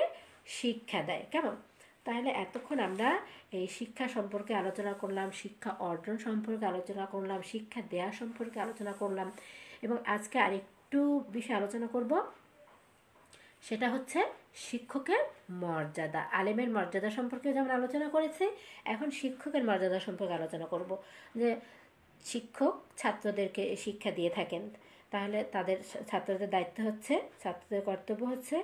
শিক্ষা দেয় কেমন তাহলে এতক্ষণ আমরা এই শিক্ষা সম্পর্কে আলোচনা করলাম শিক্ষা অর্জন সম্পর্কে আলোচনা করলাম শিক্ষা দেয়া সম্পর্কে আলোচনা করলাম এবং আজকে আরেকটু বিষয়ে আলোচনা করব সেটা হচ্ছে শিক্ষকের মর্যাদা আলেমের মর্যাদা সম্পর্কে যেমন আলোচনা করেছি এখন শিক্ষকের মর্যাদা সম্পর্কে আলোচনা করব যে শিক্ষক ছাত্রদেরকে শিক্ষা দিয়ে থাকেন তাহলে তাদের ছাত্রদের দায়িত্ব হচ্ছে ছাত্রদের কর্তব্য হচ্ছে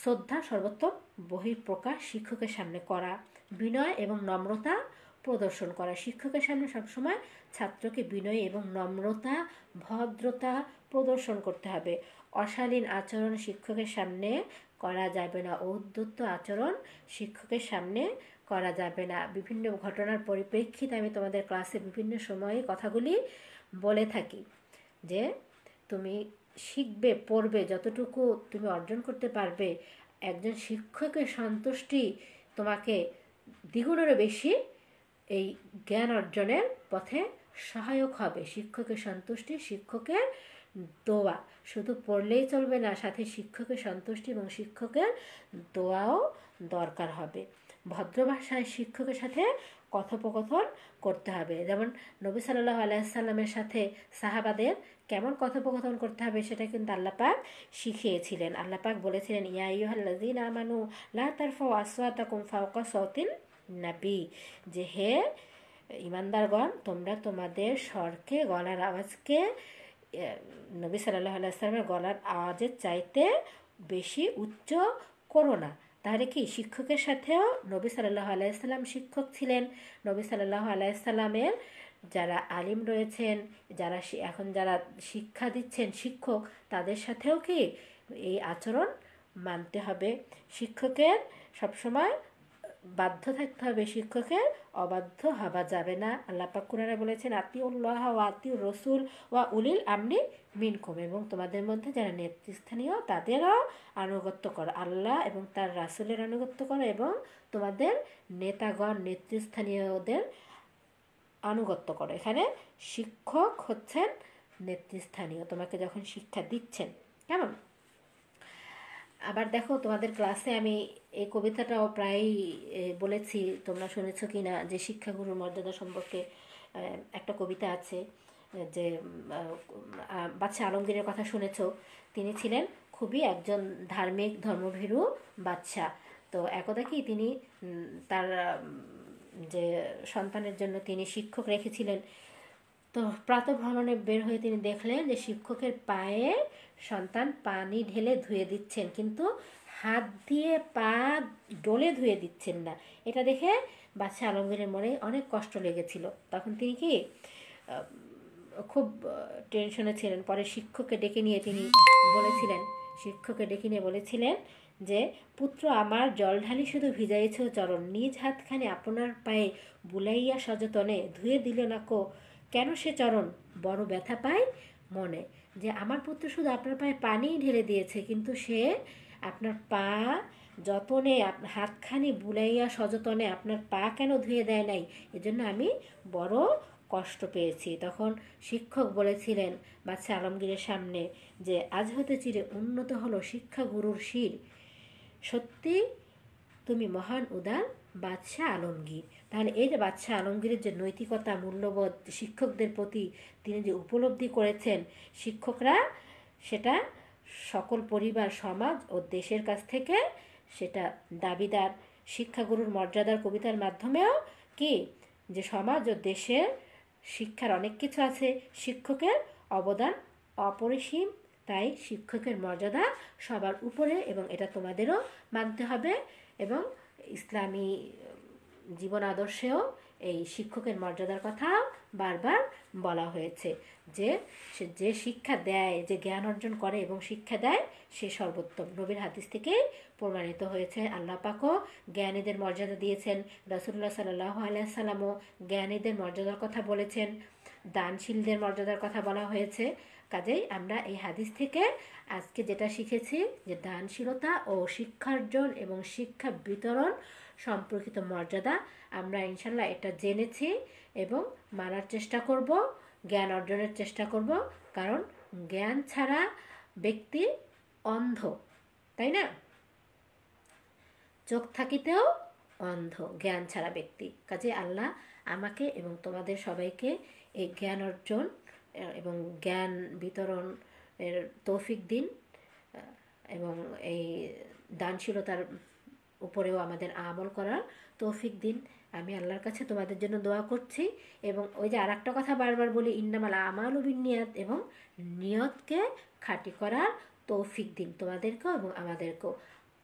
শ্রদ্ধা সর্বোত্তম বহিঃপ্রকাশ শিক্ষকের সামনে করা বিনয় এবং নম্রতা প্রদর্শন করা শিক্ষকের সামনে সবসময় ছাত্রকে বিনয় এবং নম্রতা ভদ্রতা প্রদর্শন করতে হবে অশালীন আচরণ শিক্ষকের সামনে করা যাবে না ঔদ্ধত্য আচরণ শিক্ষকের সামনে করা যাবে না বিভিন্ন ঘটনার পরিপ্রেক্ষিতে আমি তোমাদের ক্লাসে বিভিন্ন সময়ে কথাগুলি বলে থাকি যে তুমি শিখবে পড়বে যতটুকু তুমি অর্জন করতে পারবে একজন শিক্ষকের সন্তুষ্টি তোমাকে দ্বিগুণেরও বেশি এই জ্ঞান অর্জনের পথে সহায়ক হবে শিক্ষকের সন্তুষ্টি শিক্ষকের দোয়া শুধু পড়লেই চলবে না সাথে শিক্ষকের সন্তুষ্টি এবং শিক্ষকের দোয়াও দরকার হবে ভদ্র ভাষায় শিক্ষকের সাথে কথোপকথন করতে হবে যেমন নবী সাল্লাহ আলাইসাল্লামের সাথে সাহাবাদের কেমন কথোপকথন করতে হবে সেটা কিন্তু আল্লাপাক শিখিয়েছিলেন আল্লাপাক বলেছিলেন ইয়া ইউহাল্লাদিন আমানু লা তারফা আসওয়াতা ফাওকা সৌতিন নাবি যে হে ইমানদারগণ তোমরা তোমাদের স্বরকে গলার আওয়াজকে নবী সাল্লাহ আলাইসাল্লামের গলার আওয়াজের চাইতে বেশি উচ্চ করো না তাহলে কি শিক্ষকের সাথেও নবী সাল্লাহ আলাইসাল্লাম শিক্ষক ছিলেন নবী সাল্লাহ আলাইসাল্লামের যারা আলিম রয়েছেন যারা এখন যারা শিক্ষা দিচ্ছেন শিক্ষক তাদের সাথেও কি এই আচরণ মানতে হবে শিক্ষকের সবসময় বাধ্য থাকতে হবে শিক্ষকের অবাধ্য হওয়া যাবে না আল্লাহ পাকুরারা বলেছেন আতি উল্লাহ ও আতি রসুল ওয়া উলিল আমনি মিনকুম এবং তোমাদের মধ্যে যারা নেতৃস্থানীয় তাদেরও আনুগত্য করো আল্লাহ এবং তার রাসুলের আনুগত্য করো এবং তোমাদের নেতাগণ নেতৃস্থানীয়দের আনুগত্য করো এখানে শিক্ষক হচ্ছেন নেতৃস্থানীয় তোমাকে যখন শিক্ষা দিচ্ছেন কেমন আবার দেখো তোমাদের ক্লাসে আমি এই কবিতাটাও প্রায়ই বলেছি তোমরা শুনেছ কি না যে শিক্ষাগুরুর মর্যাদা সম্পর্কে একটা কবিতা আছে যে বাচ্চা আলমগীরের কথা শুনেছ তিনি ছিলেন খুবই একজন ধার্মিক ধর্মভীরু বাচ্চা তো একদা কি তিনি তার যে সন্তানের জন্য তিনি শিক্ষক রেখেছিলেন তো ভ্রমণে বের হয়ে তিনি দেখলেন যে শিক্ষকের পায়ে সন্তান পানি ঢেলে ধুয়ে দিচ্ছেন কিন্তু হাত দিয়ে পা ডলে ধুয়ে দিচ্ছেন না এটা দেখে বাচ্চা আলমগীরের মনে অনেক কষ্ট লেগেছিল তখন তিনি কি খুব টেনশনে ছিলেন পরে শিক্ষককে ডেকে নিয়ে তিনি বলেছিলেন শিক্ষককে ডেকে নিয়ে বলেছিলেন যে পুত্র আমার জলঢালি শুধু ভিজাইয়েছ চরণ নিজ হাতখানি আপনার পায়ে বুলাইয়া সযতনে ধুয়ে দিল না কো কেন সে চরণ বড় ব্যথা পায় মনে যে আমার পুত্র শুধু আপনার পায়ে পানি ঢেলে দিয়েছে কিন্তু সে আপনার পা যতনে হাতখানি বুলাইয়া সযতনে আপনার পা কেন ধুয়ে দেয় নাই এজন্য আমি বড় কষ্ট পেয়েছি তখন শিক্ষক বলেছিলেন বাচ্চা আলমগীরের সামনে যে আজ হতে চিরে উন্নত হলো শিক্ষা গুরুর শির সত্যি তুমি মহান উদার বাদশাহ আলমগীর তাহলে এই যে বাচ্চা আলমগীরের যে নৈতিকতা মূল্যবোধ শিক্ষকদের প্রতি তিনি যে উপলব্ধি করেছেন শিক্ষকরা সেটা সকল পরিবার সমাজ ও দেশের কাছ থেকে সেটা দাবিদার শিক্ষাগুরুর মর্যাদার কবিতার মাধ্যমেও কি যে সমাজ ও দেশের শিক্ষার অনেক কিছু আছে শিক্ষকের অবদান অপরিসীম তাই শিক্ষকের মর্যাদা সবার উপরে এবং এটা তোমাদেরও মানতে হবে এবং ইসলামী জীবন আদর্শেও এই শিক্ষকের মর্যাদার কথা বারবার বলা হয়েছে যে যে শিক্ষা দেয় যে জ্ঞান অর্জন করে এবং শিক্ষা দেয় সে সর্বোত্তম নবীর হাদিস থেকেই প্রমাণিত হয়েছে আল্লাহ পাকও জ্ঞানীদের মর্যাদা দিয়েছেন রাসুল্লাহ সাল্লাহ আলাইসাল্লামও জ্ঞানীদের মর্যাদার কথা বলেছেন দানশীলদের মর্যাদার কথা বলা হয়েছে কাজেই আমরা এই হাদিস থেকে আজকে যেটা শিখেছি যে দানশীলতা ও শিক্ষার্জন এবং শিক্ষা বিতরণ সম্পর্কিত মর্যাদা আমরা ইনশাল্লাহ এটা জেনেছি এবং মানার চেষ্টা করব জ্ঞান অর্জনের চেষ্টা করব কারণ জ্ঞান ছাড়া ব্যক্তি অন্ধ তাই না চোখ থাকিতেও অন্ধ জ্ঞান ছাড়া ব্যক্তি কাজে আল্লাহ আমাকে এবং তোমাদের সবাইকে এই জ্ঞান অর্জন এবং জ্ঞান বিতরণ এর তৌফিক দিন এবং এই দানশীলতার উপরেও আমাদের আমল করার তৌফিক দিন আমি আল্লাহর কাছে তোমাদের জন্য দোয়া করছি এবং ওই যে আর একটা কথা বারবার বলি ইন্নামাল আমাল বিনিয়াত এবং নিয়তকে খাটি করার তৌফিক দিন তোমাদেরকেও এবং আমাদেরকেও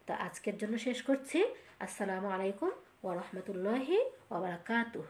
তো আজকের জন্য শেষ করছি আসসালামু আলাইকুম ওরহমতুল্লাহি ওবরাকাতুহ